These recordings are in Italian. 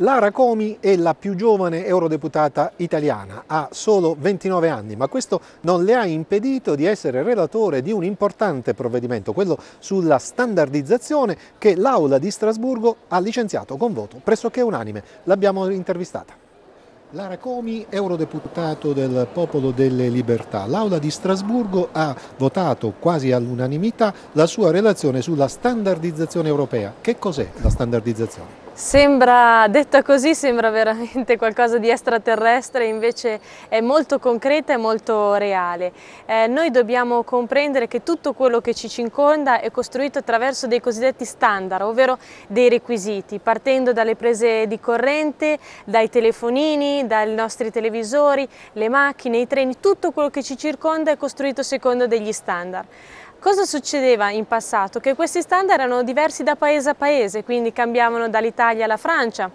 Lara Comi è la più giovane eurodeputata italiana, ha solo 29 anni, ma questo non le ha impedito di essere relatore di un importante provvedimento, quello sulla standardizzazione che l'Aula di Strasburgo ha licenziato con voto pressoché unanime. L'abbiamo intervistata. Lara Comi, eurodeputato del Popolo delle Libertà. L'Aula di Strasburgo ha votato quasi all'unanimità la sua relazione sulla standardizzazione europea. Che cos'è la standardizzazione? Sembra, detta così, sembra veramente qualcosa di extraterrestre, invece è molto concreta e molto reale. Eh, noi dobbiamo comprendere che tutto quello che ci circonda è costruito attraverso dei cosiddetti standard, ovvero dei requisiti, partendo dalle prese di corrente, dai telefonini, dai nostri televisori, le macchine, i treni, tutto quello che ci circonda è costruito secondo degli standard. Cosa succedeva in passato? Che questi standard erano diversi da paese a paese, quindi cambiavano dall'Italia alla Francia,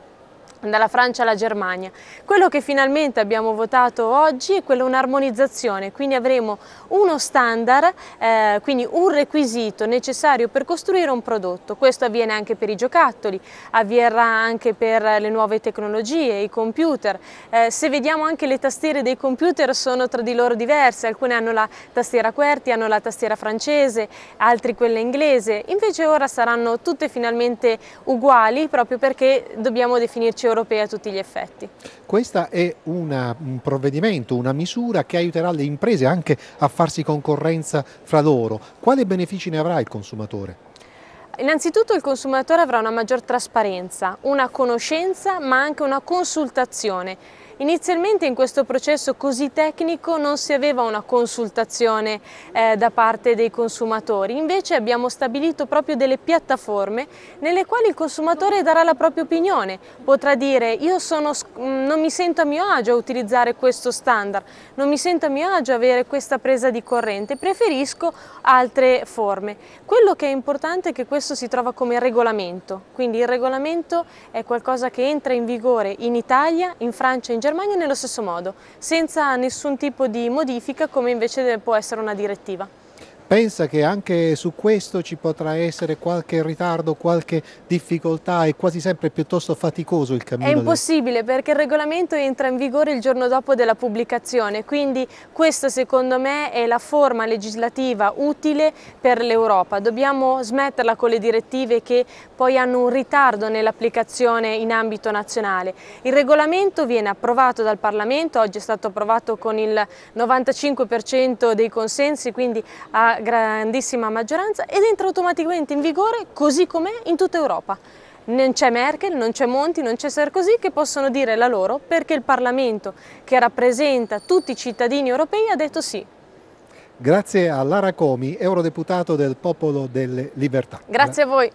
dalla Francia alla Germania. Quello che finalmente abbiamo votato oggi è quella un'armonizzazione, quindi avremo uno standard, eh, quindi un requisito necessario per costruire un prodotto. Questo avviene anche per i giocattoli, avverrà anche per le nuove tecnologie, i computer. Eh, se vediamo anche le tastiere dei computer sono tra di loro diverse, alcune hanno la tastiera QWERTY, hanno la tastiera francese, altri quella inglese, invece ora saranno tutte finalmente uguali proprio perché dobbiamo definirci legge europea a tutti gli effetti. Questa è una, un provvedimento, una misura che aiuterà le imprese anche a farsi concorrenza fra loro. Quali benefici ne avrà il consumatore? Innanzitutto il consumatore avrà una maggior trasparenza, una conoscenza ma anche una consultazione Inizialmente in questo processo così tecnico non si aveva una consultazione eh, da parte dei consumatori, invece abbiamo stabilito proprio delle piattaforme nelle quali il consumatore darà la propria opinione, potrà dire io sono, mm, non mi sento a mio agio a utilizzare questo standard, non mi sento a mio agio avere questa presa di corrente, preferisco altre forme. Quello che è importante è che questo si trova come regolamento, quindi il regolamento è qualcosa che entra in vigore in Italia, in Francia in Germania Germania nello stesso modo, senza nessun tipo di modifica come invece può essere una direttiva pensa che anche su questo ci potrà essere qualche ritardo, qualche difficoltà è quasi sempre piuttosto faticoso il cammino? È impossibile del... perché il regolamento entra in vigore il giorno dopo della pubblicazione, quindi questa secondo me è la forma legislativa utile per l'Europa. Dobbiamo smetterla con le direttive che poi hanno un ritardo nell'applicazione in ambito nazionale. Il regolamento viene approvato dal Parlamento, oggi è stato approvato con il 95% dei consensi, quindi ha grandissima maggioranza ed entra automaticamente in vigore così com'è in tutta Europa. Non c'è Merkel, non c'è Monti, non c'è Sarkozy che possono dire la loro perché il Parlamento che rappresenta tutti i cittadini europei ha detto sì. Grazie a Lara Comi, eurodeputato del Popolo delle Libertà. Grazie a voi.